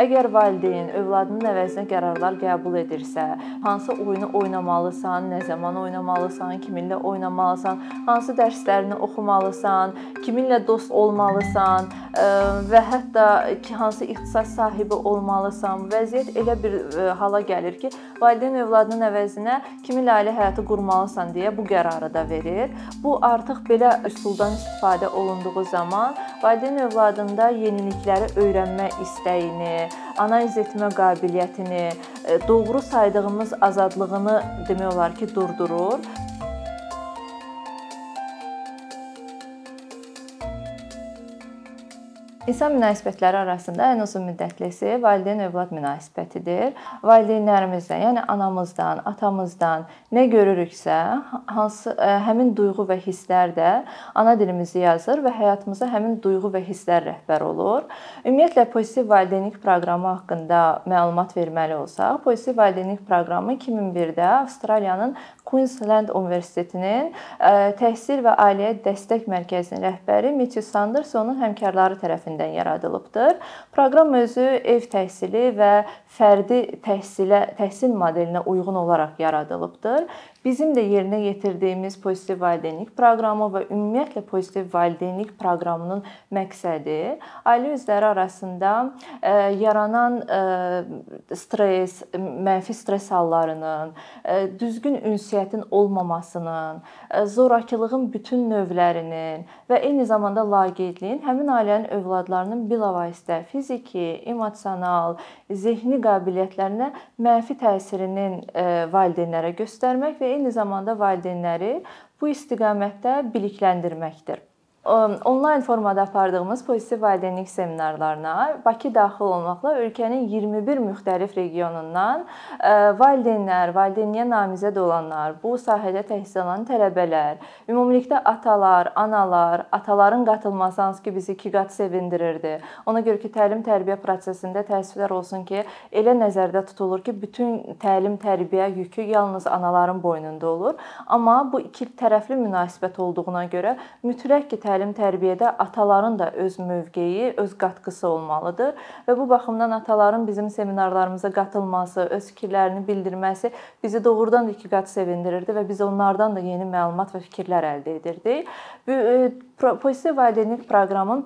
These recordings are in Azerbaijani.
Əgər valideyn övladının əvəzinə qərarlar qəbul edirsə, hansı oyunu oynamalısan, nə zaman oynamalısan, kiminlə oynamalısan, hansı dərslərini oxumalısan, kiminlə dost olmalısan e, və hətta ki, hansı ixtisas sahibi olmalısan, vəziyyət elə bir e, hala gəlir ki, valideyn övladının əvəzinə kiminlə ailə həyatı qurmalısan deyə bu qərarı da verir. Bu artıq belə üsuldan istifadə olunduğu zaman valideyn övladında yenilikləri öyrənmə istəyini etməsini, analiz etmə qabiliyyətini, e, doğru saydığımız azadlığını demək olar ki, durdurur. İnsan münasibətləri arasında ən uzun müddətlisi valideyn-övlad münasibətidir. Valideynlərimizdən, yəni anamızdan, atamızdan nə görürüksə, hansı e, həmin duyğu və hisslər də ana dilimizi yazır və həyatımıza həmin duyğu və hisslər rəhbər olur. Ümumiyyətlə pozitiv valideynlik proqramı haqqında məlumat verməli olsaq, pozitiv valideynlik proqramı 2001-də Avstraliyanın Queensland Universitetinin e, təhsil və ailəyə dəstək mərkəzinin rəhbəri Matthew Sandersonun həmkarları tərəfindən üzərindən yaradılıbdır. Proqram özü ev təhsili və fərdi təhsilə təhsil modelinə uyğun olaraq yaradılıbdır. Bizim də yerinə yetirdiyimiz pozitiv valideynlik proqramı və ümumiyyətlə pozitiv valideynlik proqramının məqsədi ailə üzvləri arasında e, yaranan e, stres, mənfi stres hallarının, e, düzgün ünsiyyətin olmamasının, zorakılığın bütün növlərinin və eyni zamanda laqeydliyin həmin ailənin övladlarının bilavasitə fiziki, emosional, zehni qabiliyyətlərinə mənfi təsirinin valideynlərə göstərmək və eyni zamanda valideynləri bu istiqamətdə biliklendirməkdir onlayn formada apardığımız pozitiv valideynlik seminarlarına Bakı daxil olmaqla ölkənin 21 müxtəlif regionundan e, valideynlər, valideynliyə namizəd olanlar, bu sahədə təhsil alan tələbələr, ümumilikdə atalar, analar, ataların qatılması hansı ki bizi iki qat sevindirirdi. Ona görə ki, təlim-tərbiyə prosesində təəssüflər olsun ki, elə nəzərdə tutulur ki, bütün təlim-tərbiyə yükü yalnız anaların boynunda olur. Amma bu iki tərəfli münasibət olduğuna görə mütləq ki, təlim-tərbiyədə ataların da öz mövqeyi, öz qatqısı olmalıdır və bu baxımdan ataların bizim seminarlarımıza qatılması, öz fikirlərini bildirməsi bizi doğrudan da iki qat sevindirirdi və biz onlardan da yeni məlumat və fikirlər əldə edirdik. Bu e, pozitiv valideynlik proqramının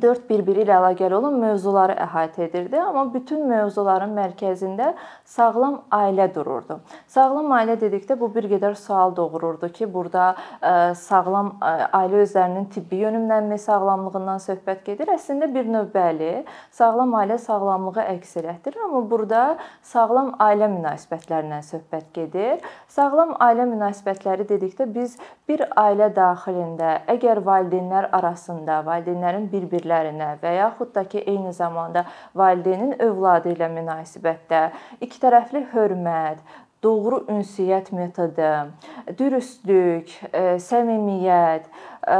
dörd bir-biri ilə əlaqəli olan mövzuları əhatə edirdi, amma bütün mövzuların mərkəzində sağlam ailə dururdu. Sağlam ailə dedikdə bu bir qədər sual doğururdu ki, burada ə, e, sağlam ə, e, ailə özlərinin tibbi yönümlənmə sağlamlığından söhbət gedir. Əslində bir növ bəli, sağlam ailə sağlamlığı əks etdirir, amma burada sağlam ailə münasibətlərindən söhbət gedir. Sağlam ailə münasibətləri dedikdə biz bir ailə daxilində, əgər valideynlər arasında, valideynlərin bir-biri fikirlərinə və yaxud da ki, eyni zamanda valideynin övladı ilə münasibətdə ikitərəfli hörmət, doğru ünsiyyət metodu, dürüstlük, e, səmimiyyət, e,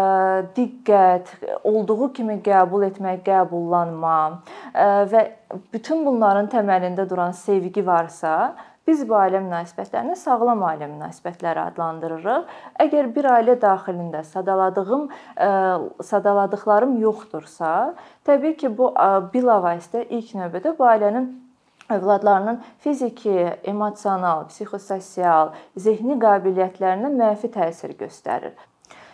diqqət, olduğu kimi qəbul etmək, qəbullanma e, və bütün bunların təməlində duran sevgi varsa, Biz bu ailə münasibətlərini sağlam ailə münasibətləri adlandırırıq. Əgər bir ailə daxilində sadaladığım e, sadaladıqlarım yoxdursa, təbii ki, bu e, bilavasitə ilk növbədə bu ailənin övladlarının fiziki, emosional, psixososial, zehni qabiliyyətlərinə mənfi təsir göstərir.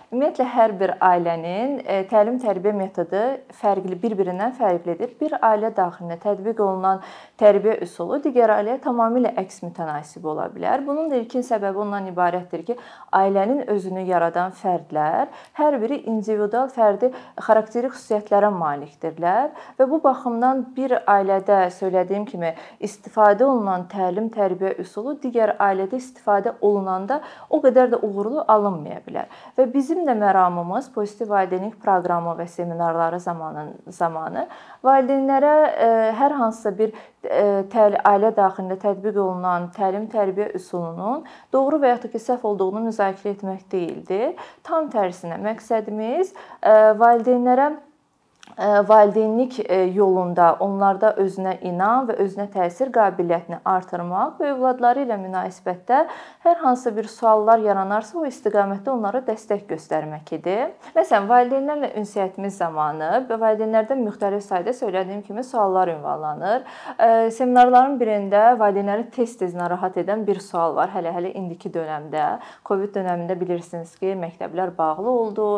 Ümumiyyətlə hər bir ailənin e, təlim-tərbiyə metodu fərqli, bir-birindən fərqlidir. Bir ailə daxilində tətbiq olunan tərbiyə üsulu digər ailəyə tamamilə əks mütənasib ola bilər. Bunun da ilkin səbəbi ondan ibarətdir ki, ailənin özünü yaradan fərdlər hər biri individual fərdi xarakterik xüsusiyyətlərə malikdirlər və bu baxımdan bir ailədə söylədiyim kimi istifadə olunan təlim-tərbiyə üsulu digər ailədə istifadə olunanda o qədər də uğurlu alınmaya bilər. Və bizim Bizim də məramımız pozitiv valideynlik proqramı və seminarları zamanı zamanı valideynlərə e, hər hansısa bir e, ailə daxilində tətbiq olunan təlim-tərbiyə üsulunun doğru və ya da ki, səhv olduğunu müzakirə etmək deyildi. Tam tərsinə məqsədimiz e, valideynlərə valideynlik yolunda onlarda özünə inam və özünə təsir qabiliyyətini artırmaq və övladları ilə münasibətdə hər hansı bir suallar yaranarsa o istiqamətdə onlara dəstək göstərmək idi. Məsələn, valideynlərlə ünsiyyətimiz zamanı valideynlərdən müxtəlif sayda söylədiyim kimi suallar ünvanlanır. Seminarların birində valideynləri tez-tez narahat edən bir sual var. Hələ-hələ indiki dövrdə, Covid dövründə bilirsiniz ki, məktəblər bağlı oldu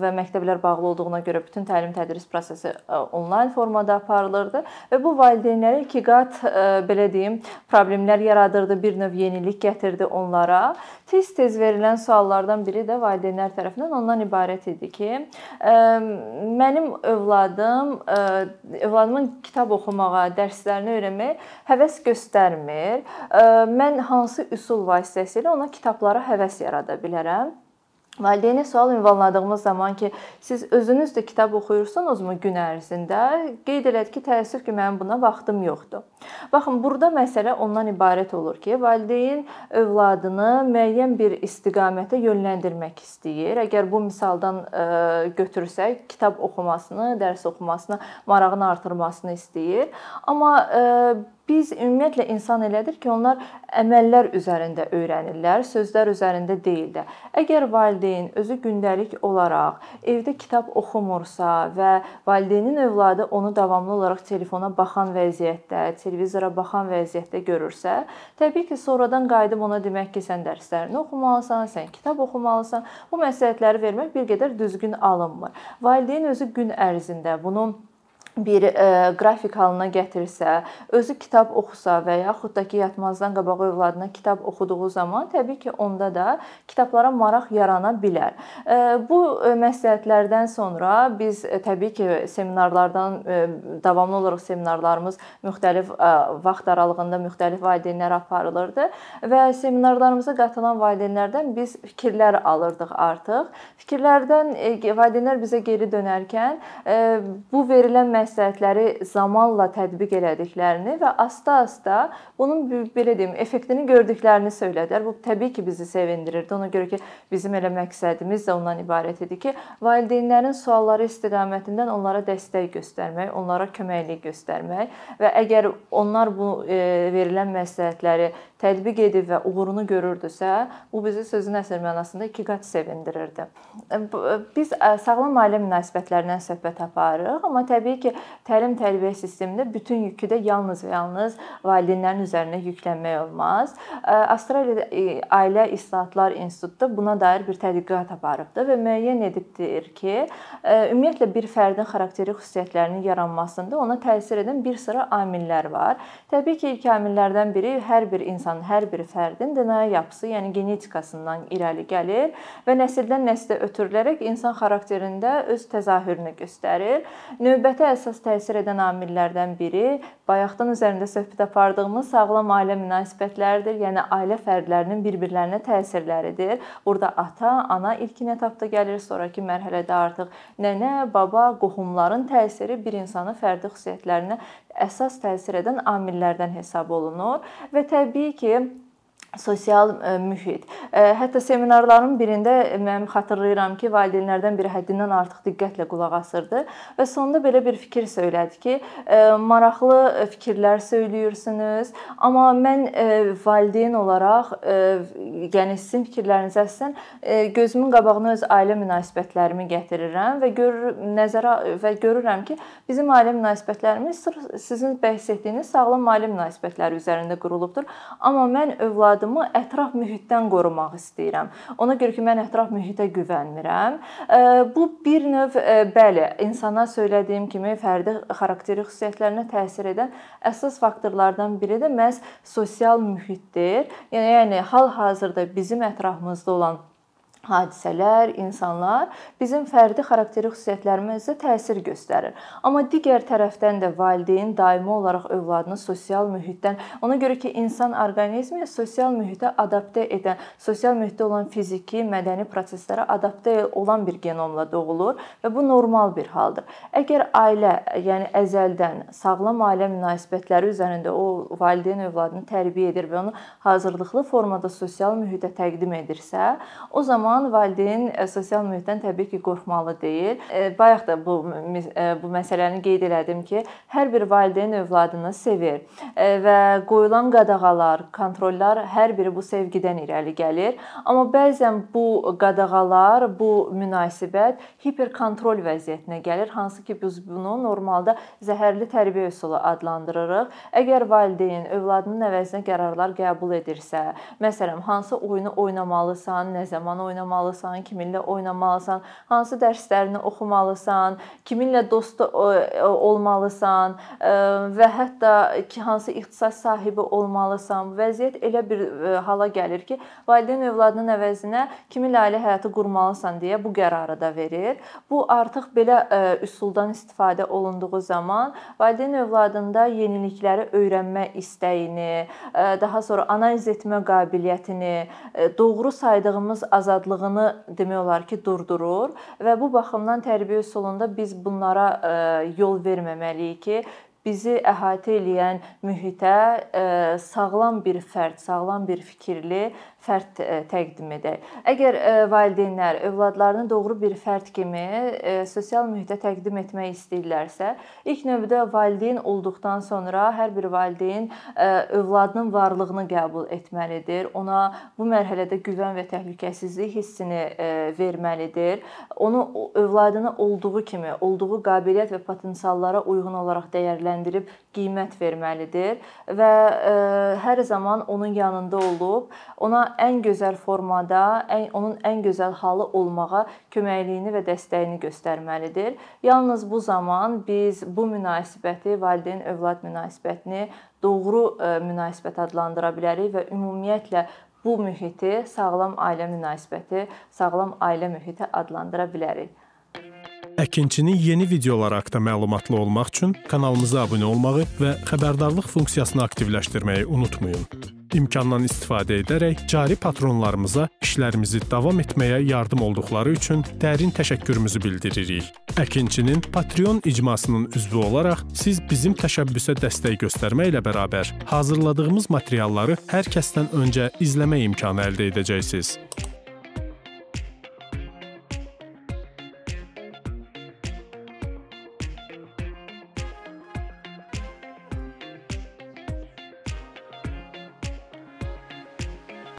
və məktəblər bağlı olduğuna görə bütün təlim valideynlərin tədris prosesi e, onlayn formada aparılırdı və bu valideynlərə iki qat e, belə deyim, problemlər yaradırdı, bir növ yenilik gətirdi onlara. Tez-tez verilən suallardan biri də valideynlər tərəfindən ondan ibarət idi ki, e, mənim övladım övladımın kitab oxumağa, dərslərini öyrənməyə həvəs göstərmir. Mən hansı üsul vasitəsilə ona kitablara həvəs yarada bilərəm? Valideynə sual ünvanladığımız zaman ki, siz özünüz də kitab oxuyursunuzmu gün ərzində? Qeyd elədi ki, təəssüf ki, mənim buna vaxtım yoxdur. Baxın, burada məsələ ondan ibarət olur ki, valideyn övladını müəyyən bir istiqamətə yönləndirmək istəyir. Əgər bu misaldan e, götürsək, kitab oxumasını, dərs oxumasını, marağını artırmasını istəyir. Amma e, Biz ümumiyyətlə insan elədir ki, onlar əməllər üzərində öyrənirlər, sözlər üzərində deyil də. Əgər valideyn özü gündəlik olaraq evdə kitab oxumursa və valideynin övladı onu davamlı olaraq telefona baxan vəziyyətdə, televizora baxan vəziyyətdə görürsə, təbii ki, sonradan qayıdıb ona demək ki, sən dərslərini oxumalısan, sən kitab oxumalısan. Bu məsləhətləri vermək bir qədər düzgün alınmır. Valideyn özü gün ərzində bunu bir ə, e, qrafik halına gətirsə, özü kitab oxusa və yaxud da ki, yatmazdan qabaq övladına kitab oxuduğu zaman təbii ki, onda da kitablara maraq yarana bilər. Ə, e, bu e, məsləhətlərdən sonra biz ə, təbii ki, seminarlardan ə, davamlı olaraq seminarlarımız müxtəlif ə, vaxt aralığında müxtəlif valideynlər aparılırdı və seminarlarımıza qatılan valideynlərdən biz fikirlər alırdıq artıq. Fikirlərdən ə, valideynlər bizə geri dönərkən ə, bu verilən məsləhətlər məsləhətləri zamanla tətbiq elədiklərini və asta-asta bunun belə deyim, effektini gördüklərini söylədilər. Bu təbii ki, bizi sevindirirdi. Ona görə ki, bizim elə məqsədimiz də ondan ibarət idi ki, valideynlərin sualları istiqamətindən onlara dəstək göstərmək, onlara köməklik göstərmək və əgər onlar bu e, verilən məsləhətləri tətbiq edib və uğurunu görürdüsə, bu bizi sözün əsl mənasında iki qat sevindirirdi. E, e, biz sağlam ailə münasibətlərindən söhbət aparırıq, amma təbii ki, təlim-tərbiyə sistemində bütün yükü də yalnız və yalnız valideynlərin üzərinə yüklənmək olmaz. Avstraliya e, Ailə İslahatlar İnstitutu buna dair bir tədqiqat aparıbdı və müəyyən edibdir ki, e, ümumiyyətlə bir fərdin xarakteri xüsusiyyətlərinin yaranmasında ona təsir edən bir sıra amillər var. Təbii ki, ilk amillərdən biri hər bir insanın, hər bir fərdin DNA yapısı, yəni genetikasından irəli gəlir və nəsildən nəslə ötürülərək insan xarakterində öz təzahürünü göstərir. Növbəti əsas əsas təsir edən amillərdən biri bayaqdan üzərində söhbət apardığımız sağlam ailə münasibətləridir. Yəni ailə fərdlərinin bir-birlərinə təsirləridir. Burada ata, ana ilkin etapda gəlir, sonrakı mərhələdə artıq nənə, baba, qohumların təsiri bir insanın fərdi xüsusiyyətlərinə əsas təsir edən amillərdən hesab olunur və təbii ki, sosial e, mühit. E, hətta seminarların birində e, mən xatırlayıram ki, valideynlərdən biri həddindən artıq diqqətlə qulaq asırdı və sonda belə bir fikir söylədi ki, maraqlı fikirlər söyləyirsiniz, amma mən valideyn olaraq, yəni sizin fikirlərinizə əsasən gözümün qabağına öz ailə münasibətlərimi gətirirəm və görür nəzərə və görürəm ki, bizim ailə münasibətlərimiz sırf sizin bəhs etdiyiniz sağlam ailə münasibətləri üzərində qurulubdur. Amma mən övladı adımı ətraf mühitdən qorumaq istəyirəm. Ona görə ki, mən ətraf mühitə güvənmirəm. Bu bir növ bəli, insana söylədiyim kimi fərdi xarakteri xüsusiyyətlərinə təsir edən əsas faktorlardan biri də məhz sosial mühitdir. Yəni, yəni hal-hazırda bizim ətrafımızda olan hadisələr, insanlar bizim fərdi xarakteri xüsusiyyətlərimizə təsir göstərir. Amma digər tərəfdən də valideyn daimi olaraq övladını sosial mühitdən, ona görə ki, insan orqanizmi sosial mühitə adaptə edən, sosial mühitdə olan fiziki, mədəni proseslərə adaptə olan bir genomla doğulur və bu normal bir haldır. Əgər ailə, yəni əzəldən sağlam ailə münasibətləri üzərində o valideyn övladını tərbiyə edir və onu hazırlıqlı formada sosial mühitə təqdim edirsə, o zaman zaman valideyn e, sosial mühitdən təbii ki, qorxmalı deyil. E, bayaq da bu e, bu məsələni qeyd elədim ki, hər bir valideyn övladını sevir və qoyulan qadağalar, kontrollar hər biri bu sevgidən irəli gəlir. Amma bəzən bu qadağalar, bu münasibət hiperkontrol vəziyyətinə gəlir, hansı ki, biz bunu normalda zəhərli tərbiyə üsulu adlandırırıq. Əgər valideyn övladının əvəzinə qərarlar qəbul edirsə, məsələn, hansı oyunu oynamalısan, nə zaman oynamalısan, oynamalısan, kiminlə oynamalısan, hansı dərslərini oxumalısan, kiminlə dost olmalısan e, və hətta ki, hansı ixtisas sahibi olmalısan. Vəziyyət elə bir e, hala gəlir ki, valideyn övladının əvəzinə kiminlə ailə həyatı qurmalısan deyə bu qərarı da verir. Bu artıq belə e, üsuldan istifadə olunduğu zaman valideyn övladında yenilikləri öyrənmə istəyini, daha sonra analiz etmə qabiliyyətini, doğru saydığımız azadlığı yaradıcılığını demək olar ki, durdurur və bu baxımdan tərbiyə üsulunda biz bunlara e, yol verməməliyik ki, bizi əhatə eləyən mühitə e, sağlam bir fərd, sağlam bir fikirli fərd e, təqdim edək. Əgər e, valideynlər övladlarını doğru bir fərd kimi sosial mühitə təqdim etmək istəyirlərsə, ilk növbədə valideyn olduqdan sonra hər bir valideyn övladının varlığını qəbul etməlidir. Ona bu mərhələdə güvən və təhlükəsizlik hissini verməlidir. Onu övladını olduğu kimi, olduğu qabiliyyət və potensiallara uyğun olaraq dəyərləndirməlidir dəyərləndirib qiymət verməlidir və e, hər zaman onun yanında olub, ona ən gözəl formada, ən, onun ən gözəl halı olmağa köməkliyini və dəstəyini göstərməlidir. Yalnız bu zaman biz bu münasibəti, valideyn-övlad münasibətini doğru e, münasibət adlandıra bilərik və ümumiyyətlə bu mühiti sağlam ailə münasibəti, sağlam ailə mühiti adlandıra bilərik. Əkinçinin yeni videoları haqqında məlumatlı olmaq üçün kanalımıza abunə olmağı və xəbərdarlıq funksiyasını aktivləşdirməyi unutmayın. İmkandan istifadə edərək cari patronlarımıza işlərimizi davam etməyə yardım olduqları üçün dərin təşəkkürümüzü bildiririk. Əkinçinin Patreon icmasının üzvü olaraq siz bizim təşəbbüsə dəstək göstərməklə bərabər hazırladığımız materialları hər kəsdən öncə izləmə imkanı əldə edəcəksiniz.